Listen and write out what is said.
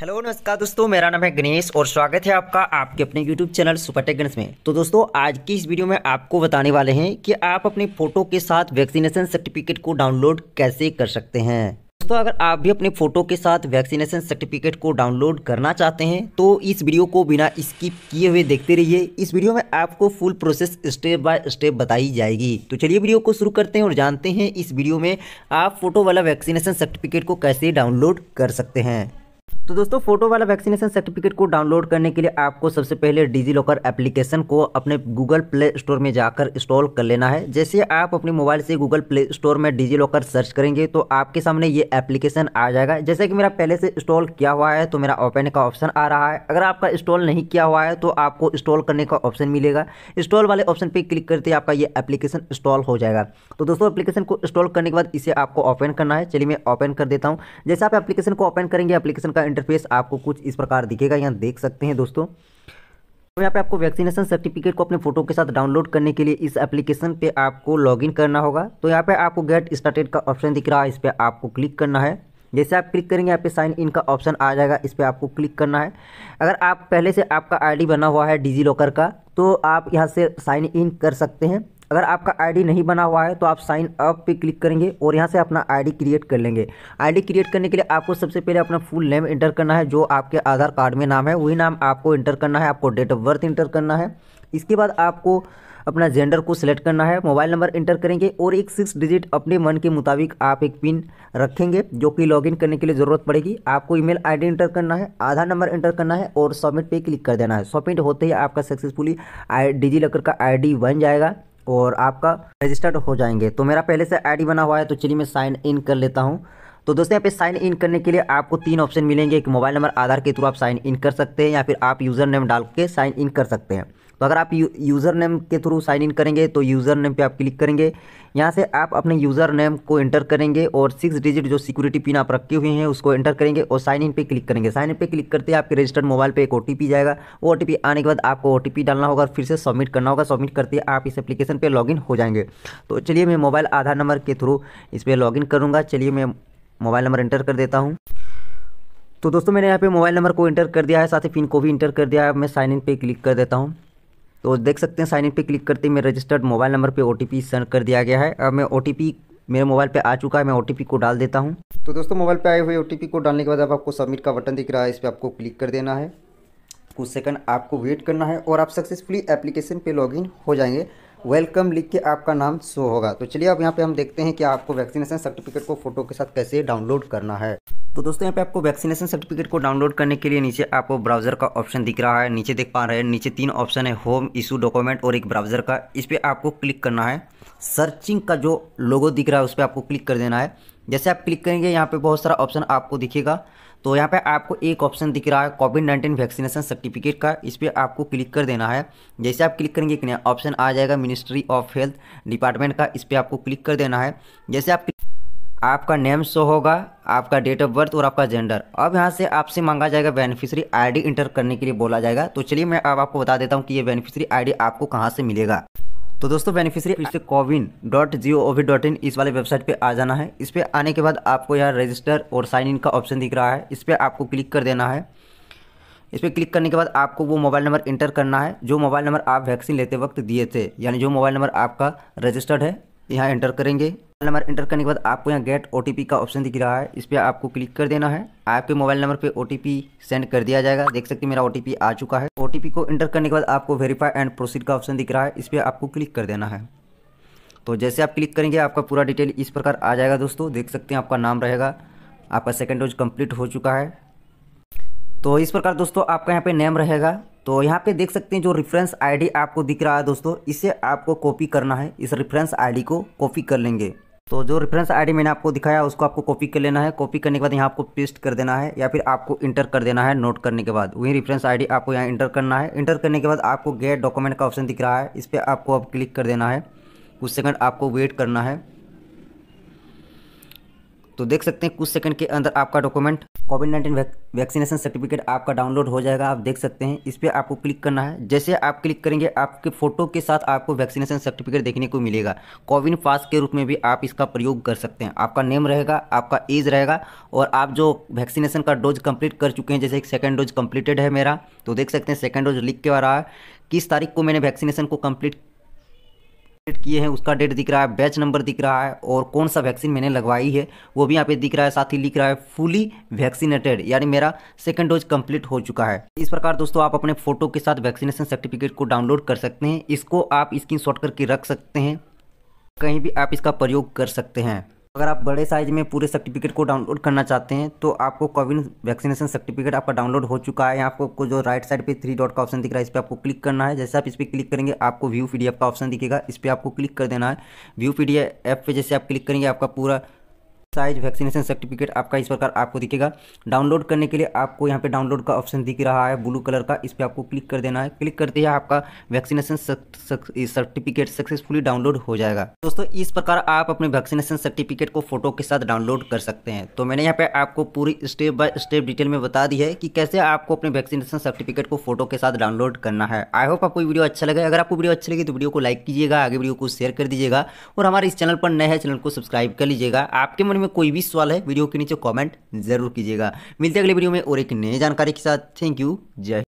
hello नमस्कार दोस्तों मेरा नाम है गणेश और स्वागत है आपका आपके अपने YouTube channel super tech Ganesh में तो दोस्तों आज की इस वीडियो में आपको बताने वाले हैं कि आप अपनी फोटो के साथ वैक्सीनेशन सर्टिफिकेट को डाउनलोड कैसे कर सकते हैं दोस्तों अगर आप भी अपने फोटो के साथ वैक्सीनेशन सर्टिफिकेट को डाउनलोड करना चाहते हैं तो इस वीडियो को बिना स्किप किए हुए देखते रहिए इस वीडियो में आपको full process step by step बताई जाएगी तो चलिए वीडियो को शुरू करते हैं और जानते हैं इस वीडियो में आप फोटो वाला वैक्सीनेशन सर्टिफिकेट को कैसे डाउनलोड कर सकते हैं तो दोस्तों फोटो वाला वैक्सीनेशन सर्टिफिकेट को डाउनलोड करने के लिए आपको सबसे पहले डिजी लॉकर एप्लीकेशन को अपने गूगल प्ले स्टोर में जाकर इंस्टॉल कर लेना है जैसे आप अपने मोबाइल से गूगल प्ले स्टोर में डिजी लॉकर सर्च करेंगे तो आपके सामने ये एप्लीकेशन आ जाएगा जैसे कि मेरा पहले से इंस्टॉल किया हुआ है तो मेरा ओपन का ऑप्शन आ रहा है अगर आपका इंस्टॉल नहीं किया हुआ है तो आपको इंस्टॉल करने का ऑप्शन मिलेगा इंस्टॉल वाले ऑप्शन पर क्लिक करते आपका ये एप्लीकेशन इंस्टॉल हो जाएगा तो दोस्तों एप्लीकेशन को इंस्टॉल करने के बाद इसे आपको ओपन करना है चलिए मैं ओपन कर देता हूँ जैसे आप एप्लीकेशन को ओपन करेंगे एप्लीकेशन का इंटरफेस आपको कुछ इस प्रकार दिखेगा यहाँ देख सकते हैं दोस्तों तो यहाँ पे आपको वैक्सीनेशन सर्टिफिकेट को अपने फोटो के साथ डाउनलोड करने के लिए इस एप्लीकेशन पे आपको लॉगिन करना होगा तो यहाँ पे आपको गेट स्टार्टेड का ऑप्शन दिख रहा है इस पर आपको क्लिक करना है जैसे आप क्लिक करेंगे यहाँ पे साइन इन का ऑप्शन आ जाएगा इस पर आपको क्लिक करना है अगर आप पहले से आपका आईडी बना हुआ है डिजी लॉकर का तो आप यहाँ से साइन इन कर सकते हैं अगर आपका आईडी नहीं बना हुआ है तो आप साइन अप पे क्लिक करेंगे और यहाँ से अपना आईडी क्रिएट कर लेंगे आईडी क्रिएट करने के लिए आपको सबसे पहले अपना फुल नेम इंटर करना है जो आपके आधार कार्ड में नाम है वही नाम आपको इंटर करना है आपको डेट ऑफ बर्थ इंटर करना है इसके बाद आपको अपना जेंडर को सिलेक्ट करना है मोबाइल नंबर इंटर करेंगे और एक सिक्स डिजिट अपने मन के मुताबिक आप एक पिन रखेंगे जो कि लॉगिन करने के लिए ज़रूरत पड़ेगी आपको ईमेल आईडी इंटर करना है आधार नंबर इंटर करना है और सबमिट पे क्लिक कर देना है सबमिट होते ही आपका सक्सेसफुली आई डिजी लॉकर का आईडी बन जाएगा और आपका रजिस्टर्ड हो जाएंगे तो मेरा पहले से आईडी बना हुआ है तो चलिए मैं साइन इन कर लेता हूँ तो दोस्तों यहाँ पे साइन इन करने के लिए आपको तीन ऑप्शन मिलेंगे एक मोबाइल नंबर आधार के थ्रू आप साइन इन कर सकते हैं या फिर आप यूज़र नेम डाल के साइन इन कर सकते हैं तो अगर आप यू, यूज़र नेम के थ्रू साइन इन करेंगे तो यूज़र नेम पे आप क्लिक करेंगे यहाँ से आप अपने यूज़र नेम को एंटर करेंगे और सिक्स डिजिट जो सिक्योरिटी पिन आप रखे हुए हैं उसको एंटर करेंगे और साइन इन पे क्लिक करेंगे साइन इन पे क्लिक करते ही आपके रजिस्टर्ड मोबाइल पे एक ओ जाएगा वो ओ आने के बाद आपको ओ डालना होगा और फिर से सबमिट करना होगा सबमिट करते ही आप इस एप्लीकेशन पर इन हो जाएंगे तो चलिए मैं मोबाइल आधार नंबर के थ्रू इस पर लॉगिन करूँगा चलिए मैं मोबाइल नंबर इंटर कर देता हूँ तो दोस्तों मैंने यहाँ पे मोबाइल नंबर को इंटर कर दिया है साथ ही पिन को भी इंटर कर दिया है मैं साइन इन पे क्लिक कर देता हूँ तो देख सकते हैं साइन इन पे क्लिक करते ही मेरे रजिस्टर्ड मोबाइल नंबर पे ओ सेंड कर दिया गया है अब मैं ओ मेरे मोबाइल पे आ चुका है मैं ओ को डाल देता हूँ तो दोस्तों मोबाइल पर आए हुए ओ को डालने के बाद अब आपको सबमिट का बटन दिख रहा है इस पर आपको क्लिक कर देना है कुछ सेकंड आपको वेट करना है और आप सक्सेसफुली एप्लीकेशन पर लॉग हो जाएंगे वेलकम लिख के आपका नाम शो होगा तो चलिए अब यहाँ पे हम देखते हैं कि आपको वैक्सीनेशन सर्टिफिकेट को फोटो के साथ कैसे डाउनलोड करना है तो दोस्तों यहाँ पे आपको वैक्सीनेशन सर्टिफिकेट को डाउनलोड करने के लिए नीचे आपको ब्राउजर का ऑप्शन दिख रहा है नीचे देख पा रहे हैं नीचे तीन ऑप्शन है होम इशू डॉक्यूमेंट और एक ब्राउजर का इस पर आपको क्लिक करना है सर्चिंग का जो लोगो दिख रहा है उस पर आपको क्लिक कर देना है जैसे आप क्लिक करेंगे यहाँ पे बहुत सारा ऑप्शन आपको दिखेगा तो यहाँ पे आपको एक ऑप्शन दिख रहा है कोविड नाइन्टीन वैक्सीनेशन सर्टिफिकेट का इस पर आपको क्लिक कर देना है जैसे आप क्लिक करेंगे एक नया ऑप्शन आ जाएगा मिनिस्ट्री ऑफ हेल्थ डिपार्टमेंट का इस पर आपको क्लिक कर देना है जैसे आप आपका नेम शो होगा आपका डेट ऑफ बर्थ और आपका जेंडर अब यहाँ से आपसे मांगा जाएगा बेनिफिशियरी आईडी इंटर करने के लिए बोला जाएगा तो चलिए मैं अब आपको बता देता हूँ कि ये बेनिफिशियरी आईडी आपको कहाँ से मिलेगा तो दोस्तों बेनिफिशियरी इसे CoWIN dot G O V dot in इस वाले वेबसाइट पे आ जाना है इस पर आने के बाद आपको यहाँ रजिस्टर और साइन इन का ऑप्शन दिख रहा है इस पर आपको क्लिक कर देना है इस पर क्लिक करने के बाद आपको वो मोबाइल नंबर इंटर करना है जो मोबाइल नंबर आप वैक्सीन लेते वक्त दिए थे यानी जो मोबाइल नंबर आपका रजिस्टर्ड है यहाँ एंटर करेंगे मोबाइल नंबर इंटर करने के बाद आपको यहाँ गेट ओ का ऑप्शन दिख रहा है इस पर आपको क्लिक कर देना है आपके मोबाइल नंबर पे ओ सेंड कर दिया जाएगा देख सकते हैं मेरा ओ आ चुका है ओ को एंटर करने के बाद आपको वेरीफाई एंड प्रोसीड का ऑप्शन दिख रहा है इस पर आपको क्लिक कर देना है तो जैसे आप क्लिक करेंगे आपका पूरा डिटेल इस प्रकार आ जाएगा दोस्तों देख सकते हैं आपका नाम रहेगा आपका सेकेंड डोज कम्प्लीट हो चुका है तो इस प्रकार दोस्तों आपका यहाँ पे नेम रहेगा तो यहाँ पे देख सकते हैं जो रेफरेंस आईडी आपको दिख रहा है दोस्तों इसे आपको कॉपी करना है इस रेफरेंस आईडी को कॉपी कर लेंगे तो जो रेफरेंस आईडी मैंने आपको दिखाया उसको आपको कॉपी कर लेना है कॉपी करने के बाद यहाँ आपको पेस्ट कर देना है या फिर आपको इंटर कर देना है नोट करने के बाद वही रेफरेंस आईडी आपको यहाँ इंटर करना है इंटर करने के बाद आपको गेट डॉक्यूमेंट का ऑप्शन दिख रहा है इस पर आपको अब क्लिक कर देना है कुछ सेकंड आपको वेट करना है तो देख सकते हैं कुछ सेकंड के अंदर आपका document covid nineteen vaccination certificate आपका डाउनलोड हो जाएगा आप देख सकते हैं इस पर आपको क्लिक करना है जैसे आप क्लिक करेंगे आपके फोटो के साथ आपको वैक्सीनेशन सर्टिफिकेट देखने को मिलेगा कोविन पास के रूप में भी आप इसका प्रयोग कर सकते हैं आपका नेम रहेगा आपका एज रहेगा और आप जो वैक्सीनेशन का डोज कंप्लीट कर चुके हैं जैसे एक सेकेंड डोज कंप्लीटेड है मेरा तो देख सकते हैं सेकेंड डोज लिख के आ रहा है किस तारीख को मैंने वैक्सीनेशन को कंप्लीट किए हैं उसका डेट दिख रहा है बैच नंबर दिख रहा है और कौन सा वैक्सीन मैंने लगवाई है वो भी यहाँ पे दिख रहा है साथ ही लिख रहा है फुली वैक्सीनेटेड यानी मेरा सेकंड डोज कंप्लीट हो चुका है इस प्रकार दोस्तों आप अपने फोटो के साथ वैक्सीनेशन सर्टिफिकेट को डाउनलोड कर सकते हैं इसको आप स्क्रीन करके रख सकते हैं कहीं भी आप इसका प्रयोग कर सकते हैं अगर आप बड़े साइज में पूरे सर्टिफिकेट को डाउनलोड करना चाहते हैं तो आपको कोविन वैक्सीनेशन सर्टिफिकेट आपका डाउनलोड हो चुका है आपको जो राइट साइड पे थ्री डॉट का ऑप्शन दिख रहा है इस पर आपको क्लिक करना है जैसे आप इस पर क्लिक करेंगे आपको व्यू पी का ऑप्शन दिखेगा इस पर आपको क्लिक कर देना है व्यू पी पे जैसे आप क्लिक करेंगे आपका पूरा साइज वैक्सीनेशन सर्टिफिकेट आपका इस प्रकार आपको दिखेगा डाउनलोड करने के लिए आपको यहाँ पे डाउनलोड का ऑप्शन दिख रहा है ब्लू कलर का इस पर आपको क्लिक कर देना है क्लिक करते ही आपका वैक्सीनेशन सर्टिफिकेट सक्सेसफुली डाउनलोड हो जाएगा दोस्तों इस प्रकार आप अपने वैक्सीनेशन सर्टिफिकेट को फोटो के साथ डाउनलोड कर सकते हैं तो मैंने यहाँ पे आपको पूरी स्टेप बाय स्टेप डिटेल में बता दी है कि कैसे आपको अपने वैक्सीनेशन सर्टिफिकेट को फोटो के साथ डाउनलोड करना है आई होप आपको वीडियो अच्छा लगे अगर आपको वीडियो अच्छी लगी तो वीडियो को लाइक कीजिएगा आगे वीडियो को शेयर कर दीजिएगा और हमारे इस चैनल पर नए है चैनल को सब्सक्राइब कर लीजिएगा आपके मन बारे में कोई भी सवाल है वीडियो के नीचे कॉमेंट जरूर कीजिएगा मिलते अगले वीडियो में और एक नई जानकारी के साथ थैंक यू जय